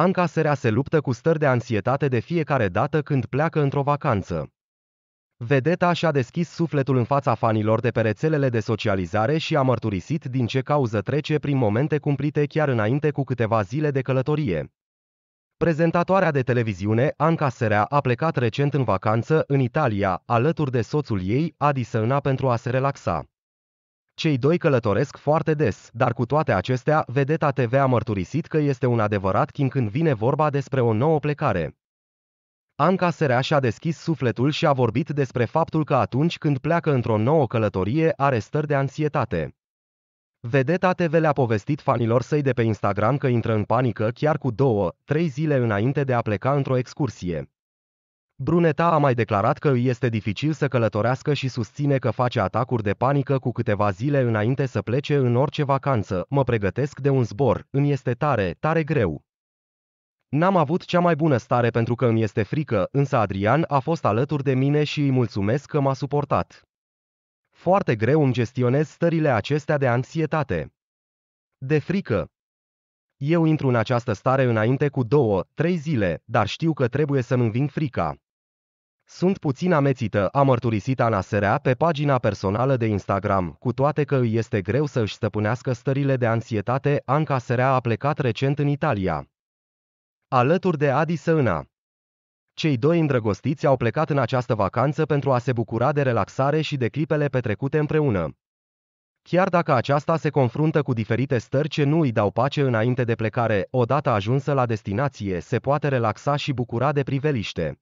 Anca Serea se luptă cu stări de ansietate de fiecare dată când pleacă într-o vacanță. Vedeta și-a deschis sufletul în fața fanilor de pe rețelele de socializare și a mărturisit din ce cauză trece prin momente cumplite chiar înainte cu câteva zile de călătorie. Prezentatoarea de televiziune, Anca Serea, a plecat recent în vacanță în Italia, alături de soțul ei, Adi Săna, pentru a se relaxa. Cei doi călătoresc foarte des, dar cu toate acestea, vedeta TV a mărturisit că este un adevărat chin când vine vorba despre o nouă plecare. Anca Serea și-a deschis sufletul și a vorbit despre faptul că atunci când pleacă într-o nouă călătorie are stări de ansietate. Vedeta TV le-a povestit fanilor săi de pe Instagram că intră în panică chiar cu două, trei zile înainte de a pleca într-o excursie. Bruneta a mai declarat că îi este dificil să călătorească și susține că face atacuri de panică cu câteva zile înainte să plece în orice vacanță. Mă pregătesc de un zbor, îmi este tare, tare greu. N-am avut cea mai bună stare pentru că îmi este frică, însă Adrian a fost alături de mine și îi mulțumesc că m-a suportat. Foarte greu îmi gestionez stările acestea de anxietate. De frică. Eu intru în această stare înainte cu două, trei zile, dar știu că trebuie să-mi înving frica. Sunt puțin amețită, a mărturisit Ana Serea pe pagina personală de Instagram, cu toate că îi este greu să își stăpânească stările de ansietate, Anca Serea a plecat recent în Italia. Alături de Adi Săâna. Cei doi îndrăgostiți au plecat în această vacanță pentru a se bucura de relaxare și de clipele petrecute împreună. Chiar dacă aceasta se confruntă cu diferite stări ce nu îi dau pace înainte de plecare, odată ajunsă la destinație se poate relaxa și bucura de priveliște.